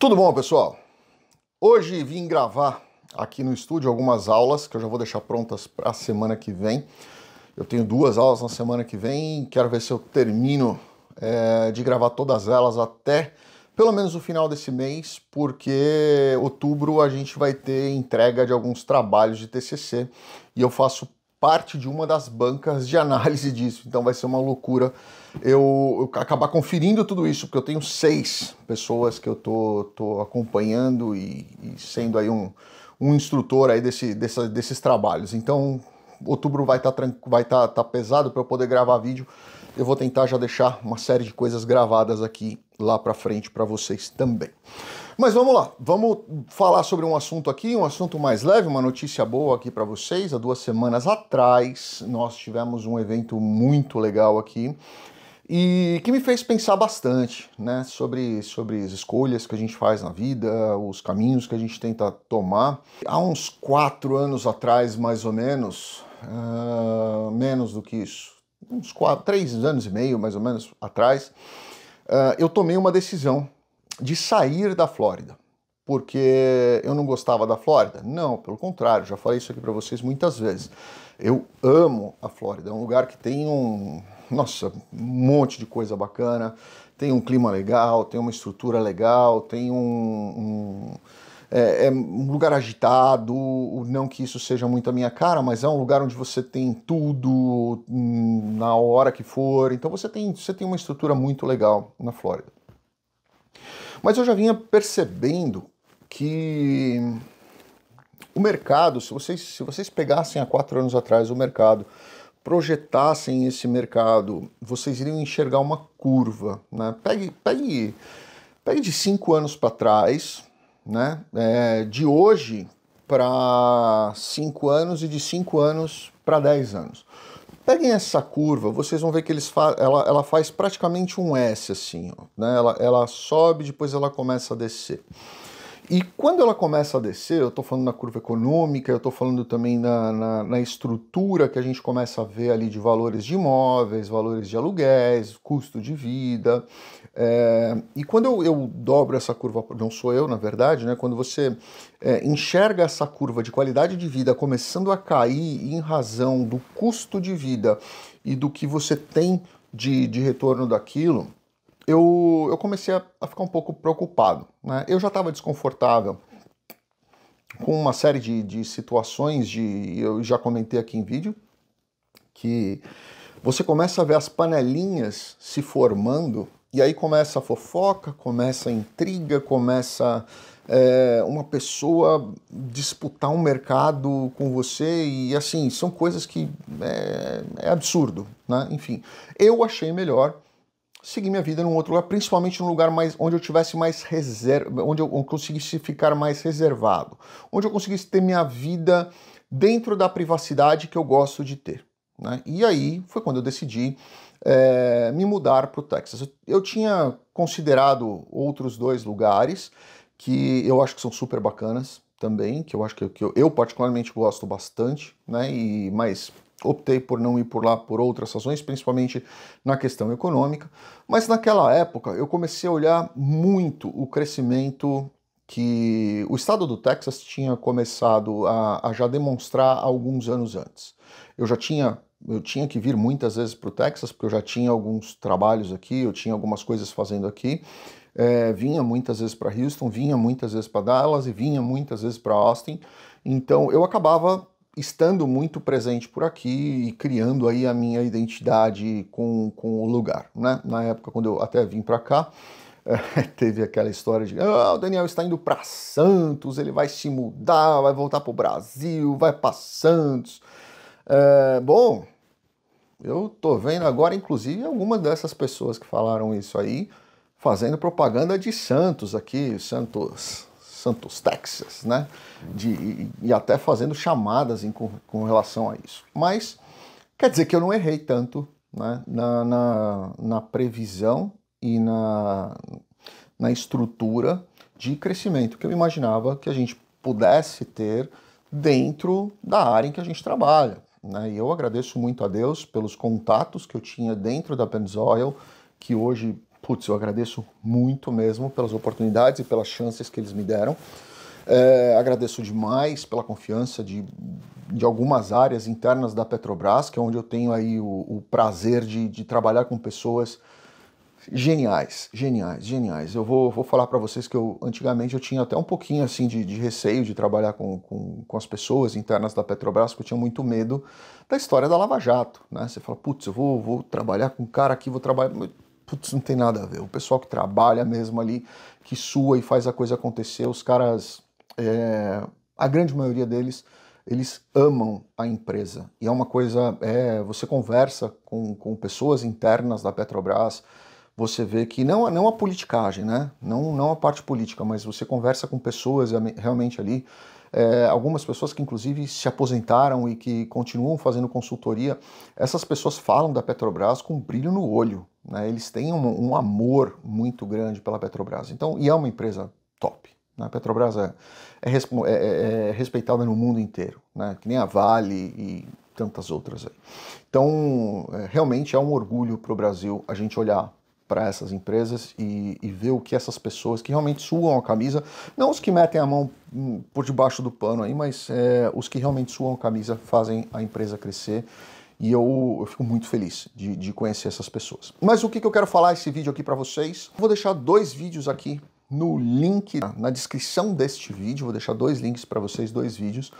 Tudo bom, pessoal? Hoje vim gravar aqui no estúdio algumas aulas que eu já vou deixar prontas para a semana que vem. Eu tenho duas aulas na semana que vem, quero ver se eu termino é, de gravar todas elas até pelo menos o final desse mês, porque outubro a gente vai ter entrega de alguns trabalhos de TCC e eu faço parte de uma das bancas de análise disso. Então vai ser uma loucura eu, eu acabar conferindo tudo isso, porque eu tenho seis pessoas que eu tô, tô acompanhando e, e sendo aí um, um instrutor aí desse, dessa, desses trabalhos. Então outubro vai estar tá, vai tá, tá pesado para eu poder gravar vídeo. Eu vou tentar já deixar uma série de coisas gravadas aqui lá para frente para vocês também. Mas vamos lá, vamos falar sobre um assunto aqui, um assunto mais leve, uma notícia boa aqui para vocês. Há duas semanas atrás nós tivemos um evento muito legal aqui e que me fez pensar bastante, né, sobre, sobre as escolhas que a gente faz na vida, os caminhos que a gente tenta tomar. Há uns quatro anos atrás, mais ou menos, uh, menos do que isso, uns quatro, três anos e meio, mais ou menos, atrás, uh, eu tomei uma decisão de sair da Flórida. Porque eu não gostava da Flórida? Não, pelo contrário, já falei isso aqui para vocês muitas vezes. Eu amo a Flórida, é um lugar que tem um, nossa, um monte de coisa bacana, tem um clima legal, tem uma estrutura legal, tem um, um é, é, um lugar agitado, não que isso seja muito a minha cara, mas é um lugar onde você tem tudo hum, na hora que for. Então você tem, você tem uma estrutura muito legal na Flórida. Mas eu já vinha percebendo que o mercado, se vocês, se vocês pegassem há quatro anos atrás o mercado, projetassem esse mercado, vocês iriam enxergar uma curva. Né? Pegue, pegue, pegue de cinco anos para trás, né? É, de hoje para cinco anos e de cinco anos para 10 anos. Peguem essa curva, vocês vão ver que eles fa ela, ela faz praticamente um S assim, ó, né? ela, ela sobe, depois ela começa a descer. E quando ela começa a descer, eu estou falando na curva econômica, eu estou falando também na, na, na, estrutura que a gente começa a ver ali de valores de imóveis, valores de aluguéis, custo de vida, é, e quando eu, eu, dobro essa curva, não sou eu, na verdade, né? Quando você é, enxerga essa curva de qualidade de vida começando a cair em razão do custo de vida e do que você tem de, de retorno daquilo, eu, eu comecei a, a ficar um pouco preocupado. Né? Eu já estava desconfortável com uma série de, de situações, de, eu já comentei aqui em vídeo, que você começa a ver as panelinhas se formando e aí começa a fofoca, começa a intriga, começa é, uma pessoa disputar um mercado com você e assim, são coisas que é, é absurdo, né? Enfim, eu achei melhor seguir minha vida num outro lugar, principalmente num lugar mais onde eu tivesse mais reserva, onde eu conseguisse ficar mais reservado, onde eu conseguisse ter minha vida dentro da privacidade que eu gosto de ter. Né? E aí foi quando eu decidi é, me mudar para o Texas. Eu tinha considerado outros dois lugares que eu acho que são super bacanas também, que eu acho que, que eu, eu, particularmente gosto bastante, né? E, mas optei por não ir por lá por outras razões, principalmente na questão econômica. Mas naquela época eu comecei a olhar muito o crescimento que o estado do Texas tinha começado a, a já demonstrar alguns anos antes. Eu já tinha eu tinha que vir muitas vezes para o Texas, porque eu já tinha alguns trabalhos aqui, eu tinha algumas coisas fazendo aqui. É, vinha muitas vezes para Houston, vinha muitas vezes para Dallas e vinha muitas vezes para Austin. Então eu acabava estando muito presente por aqui e criando aí a minha identidade com, com o lugar, né? Na época, quando eu até vim para cá, é, teve aquela história de ah, o Daniel está indo para Santos, ele vai se mudar, vai voltar para o Brasil, vai para Santos. É, bom, eu tô vendo agora, inclusive, algumas dessas pessoas que falaram isso aí fazendo propaganda de Santos aqui, Santos, Santos, Texas, né? De, e até fazendo chamadas em, com, com, relação a isso. Mas quer dizer que eu não errei tanto né? na, na, na previsão e na, na estrutura de crescimento que eu imaginava que a gente pudesse ter dentro da área em que a gente trabalha. Né? E eu agradeço muito a Deus pelos contatos que eu tinha dentro da Pennzoil, que hoje, putz, eu agradeço muito mesmo pelas oportunidades e pelas chances que eles me deram. É, agradeço demais pela confiança de, de algumas áreas internas da Petrobras, que é onde eu tenho aí o, o prazer de, de trabalhar com pessoas geniais, geniais, geniais. Eu vou, vou falar para vocês que eu antigamente eu tinha até um pouquinho assim de, de receio de trabalhar com, com, com, as pessoas internas da Petrobras, porque eu tinha muito medo da história da Lava Jato, né? Você fala, putz, eu vou, vou trabalhar com um cara aqui, vou trabalhar... Putz, não tem nada a ver. O pessoal que trabalha mesmo ali, que sua e faz a coisa acontecer, os caras... É, a grande maioria deles eles amam a empresa. E é uma coisa, é, você conversa com, com pessoas internas da Petrobras, você vê que não, não a politicagem, né? Não, não a parte política, mas você conversa com pessoas realmente ali, é, algumas pessoas que inclusive se aposentaram e que continuam fazendo consultoria, essas pessoas falam da Petrobras com um brilho no olho, né? Eles têm um, um amor muito grande pela Petrobras. Então, e é uma empresa top. Né? A Petrobras é, é, é, respeitada no mundo inteiro, né? Que nem a Vale e tantas outras aí. Então, realmente é um orgulho para o Brasil a gente olhar para essas empresas e, e, ver o que essas pessoas que realmente suam a camisa, não os que metem a mão hum, por debaixo do pano aí, mas é, os que realmente suam a camisa fazem a empresa crescer. E eu, eu fico muito feliz de, de, conhecer essas pessoas. Mas o que, que eu quero falar esse vídeo aqui para vocês? Vou deixar dois vídeos aqui no link na descrição deste vídeo. Vou deixar dois links para vocês, dois vídeos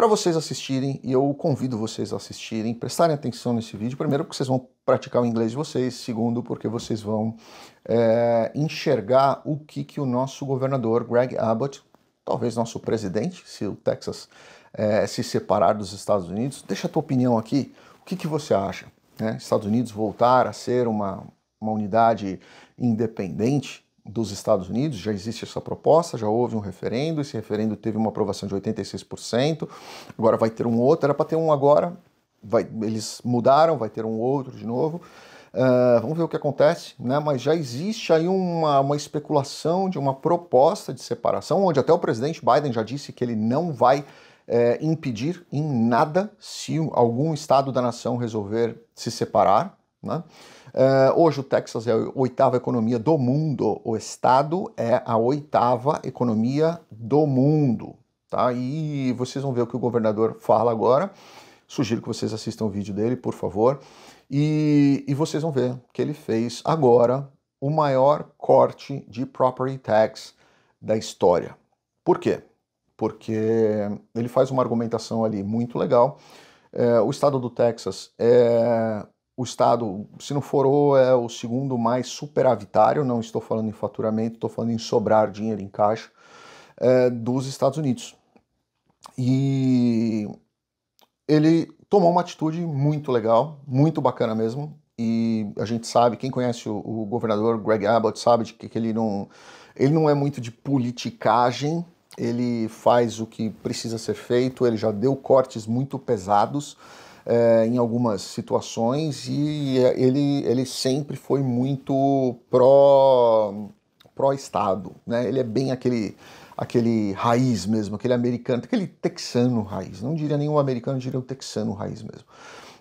para vocês assistirem, e eu convido vocês a assistirem, prestarem atenção nesse vídeo, primeiro porque vocês vão praticar o inglês de vocês, segundo porque vocês vão é, enxergar o que, que o nosso governador Greg Abbott, talvez nosso presidente, se o Texas é, se separar dos Estados Unidos, deixa a tua opinião aqui, o que, que você acha? Né? Estados Unidos voltar a ser uma, uma unidade independente, dos Estados Unidos, já existe essa proposta, já houve um referendo, esse referendo teve uma aprovação de 86%, agora vai ter um outro, era para ter um agora, vai, eles mudaram, vai ter um outro de novo. Uh, vamos ver o que acontece, né? mas já existe aí uma, uma especulação de uma proposta de separação, onde até o presidente Biden já disse que ele não vai é, impedir em nada se algum estado da nação resolver se separar. Né? Ah, hoje o Texas é a oitava economia do mundo, o estado é a oitava economia do mundo, tá? E vocês vão ver o que o governador fala agora. Sugiro que vocês assistam o vídeo dele, por favor. E, e vocês vão ver que ele fez agora o maior corte de property tax da história. Por quê? Porque ele faz uma argumentação ali muito legal. É, o estado do Texas é o Estado, se não for o, é o segundo mais superavitário, não estou falando em faturamento, estou falando em sobrar dinheiro em caixa, é, dos Estados Unidos. E ele tomou uma atitude muito legal, muito bacana mesmo, e a gente sabe, quem conhece o, o governador Greg Abbott sabe de que, que ele não ele não é muito de politicagem, ele faz o que precisa ser feito, ele já deu cortes muito pesados, é, em algumas situações e é, ele, ele sempre foi muito pró pró estado, né? Ele é bem aquele aquele raiz mesmo, aquele americano, aquele texano raiz. Não diria nenhum americano, diria o texano raiz mesmo.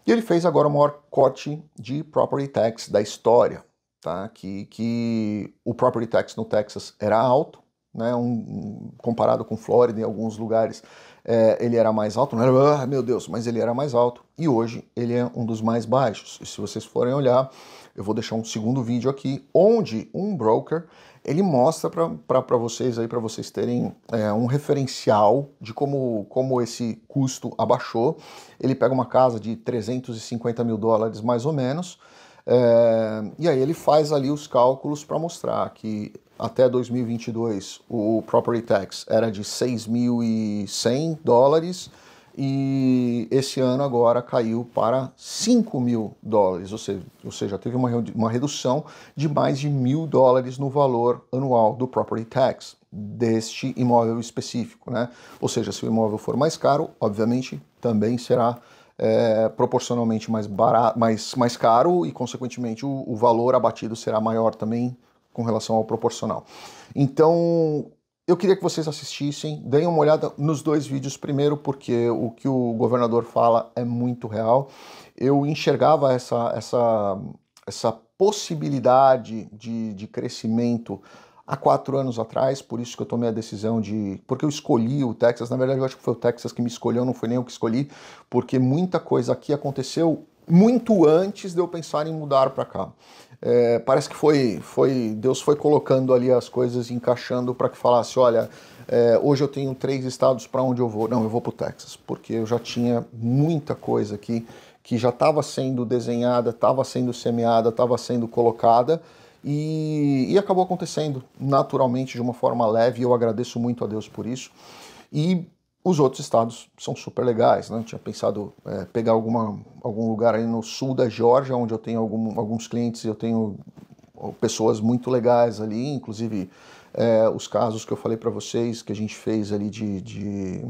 E ele fez agora o maior corte de property tax da história, tá? Que que o property tax no Texas era alto, né? Um, um comparado com Flórida em alguns lugares é, ele era mais alto, não era, ah, meu Deus, mas ele era mais alto. E hoje ele é um dos mais baixos. E se vocês forem olhar, eu vou deixar um segundo vídeo aqui, onde um broker ele mostra para vocês aí, para vocês terem é, um referencial de como, como esse custo abaixou. Ele pega uma casa de 350 mil dólares mais ou menos. É, e aí ele faz ali os cálculos para mostrar que até 2022 o property tax era de 6.100 dólares e esse ano agora caiu para 5.000 mil dólares, ou seja, ou seja teve uma, uma redução de mais de mil dólares no valor anual do property tax deste imóvel específico, né? Ou seja, se o imóvel for mais caro, obviamente também será é, proporcionalmente mais, barato, mais, mais caro e, consequentemente, o, o valor abatido será maior também com relação ao proporcional. Então, eu queria que vocês assistissem, deem uma olhada nos dois vídeos primeiro, porque o que o governador fala é muito real. Eu enxergava essa, essa, essa possibilidade de, de crescimento há quatro anos atrás, por isso que eu tomei a decisão de. Porque eu escolhi o Texas, na verdade eu acho que foi o Texas que me escolheu, não foi nem eu que escolhi, porque muita coisa aqui aconteceu muito antes de eu pensar em mudar para cá. É, parece que foi, foi Deus foi colocando ali as coisas, encaixando para que falasse, olha, é, hoje eu tenho três estados para onde eu vou. Não, eu vou para o Texas, porque eu já tinha muita coisa aqui que já estava sendo desenhada, estava sendo semeada, estava sendo colocada e, e acabou acontecendo naturalmente de uma forma leve. E eu agradeço muito a Deus por isso. E os outros estados são super legais, né? Eu tinha pensado é, pegar alguma, algum lugar aí no sul da Geórgia, onde eu tenho algum, alguns clientes, eu tenho pessoas muito legais ali, inclusive é, os casos que eu falei para vocês que a gente fez ali de, de,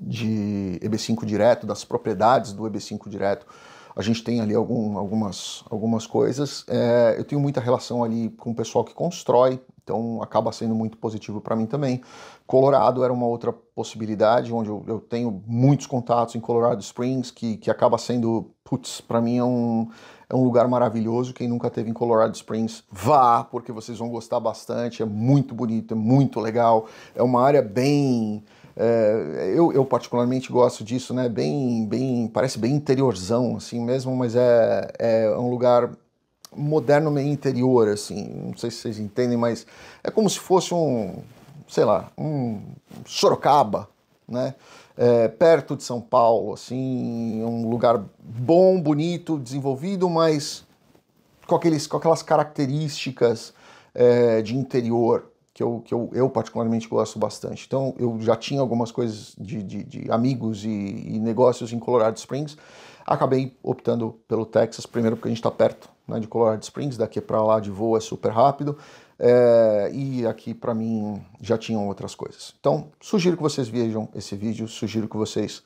de, EB5 direto, das propriedades do EB5 direto, a gente tem ali algum, algumas, algumas coisas. É, eu tenho muita relação ali com o pessoal que constrói então acaba sendo muito positivo para mim também. Colorado era uma outra possibilidade, onde eu, eu, tenho muitos contatos em Colorado Springs, que, que acaba sendo, putz, para mim é um, é um lugar maravilhoso. Quem nunca teve em Colorado Springs, vá, porque vocês vão gostar bastante. É muito bonito, é muito legal. É uma área bem. É, eu, eu, particularmente gosto disso, né? Bem, bem, parece bem interiorzão assim mesmo, mas é, é um lugar moderno meio interior, assim. Não sei se vocês entendem, mas é como se fosse um, sei lá, um Sorocaba, né? É, perto de São Paulo, assim, um lugar bom, bonito, desenvolvido, mas com, aqueles, com aquelas características é, de interior que, eu, que eu, eu particularmente gosto bastante. Então, eu já tinha algumas coisas de, de, de amigos e, e, negócios em Colorado Springs, acabei optando pelo Texas, primeiro porque a gente está perto né, de Colorado Springs, daqui para lá de voo é super rápido. É, e aqui para mim já tinham outras coisas. Então, sugiro que vocês vejam esse vídeo, sugiro que vocês,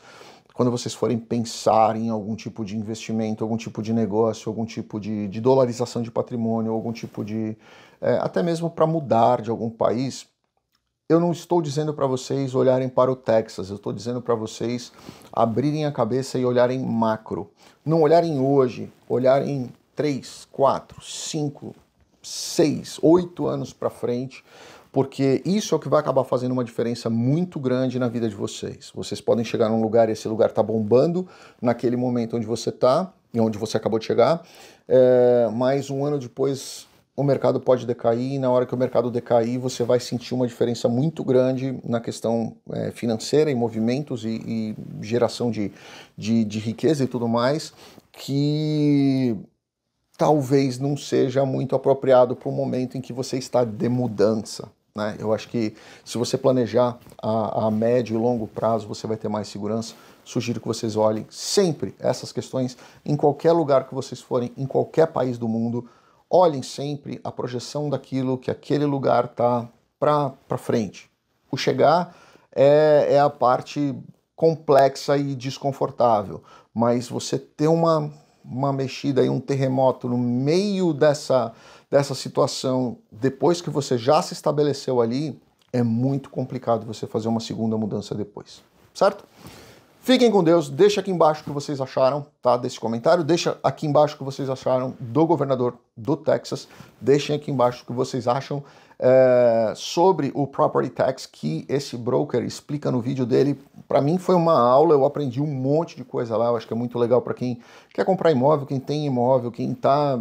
quando vocês forem pensar em algum tipo de investimento, algum tipo de negócio, algum tipo de, de dolarização de patrimônio, algum tipo de. É, até mesmo para mudar de algum país, eu não estou dizendo para vocês olharem para o Texas, eu estou dizendo para vocês abrirem a cabeça e olharem macro. Não olharem hoje, olharem 3, 4, 5, 6, 8 anos para frente, porque isso é o que vai acabar fazendo uma diferença muito grande na vida de vocês. Vocês podem chegar num lugar e esse lugar está bombando naquele momento onde você está e onde você acabou de chegar, é, mas um ano depois o mercado pode decair e na hora que o mercado decair você vai sentir uma diferença muito grande na questão é, financeira em movimentos e, e geração de, de, de riqueza e tudo mais que talvez não seja muito apropriado para o momento em que você está de mudança. Né? Eu acho que se você planejar a, a médio e longo prazo, você vai ter mais segurança. Sugiro que vocês olhem sempre essas questões em qualquer lugar que vocês forem, em qualquer país do mundo. Olhem sempre a projeção daquilo que aquele lugar está para frente. O chegar é, é a parte complexa e desconfortável, mas você ter uma uma mexida e um terremoto no meio dessa, dessa situação, depois que você já se estabeleceu ali, é muito complicado você fazer uma segunda mudança depois, certo? Fiquem com Deus, deixa aqui embaixo o que vocês acharam, tá, desse comentário, deixa aqui embaixo o que vocês acharam do governador do Texas, deixem aqui embaixo o que vocês acham é, sobre o property tax que esse broker explica no vídeo dele. Para mim foi uma aula, eu aprendi um monte de coisa lá, eu acho que é muito legal para quem quer comprar imóvel, quem tem imóvel, quem está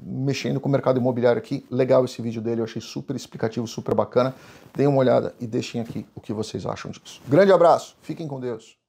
mexendo com o mercado imobiliário aqui. Legal esse vídeo dele, eu achei super explicativo, super bacana. Deem uma olhada e deixem aqui o que vocês acham disso. Grande abraço, fiquem com Deus.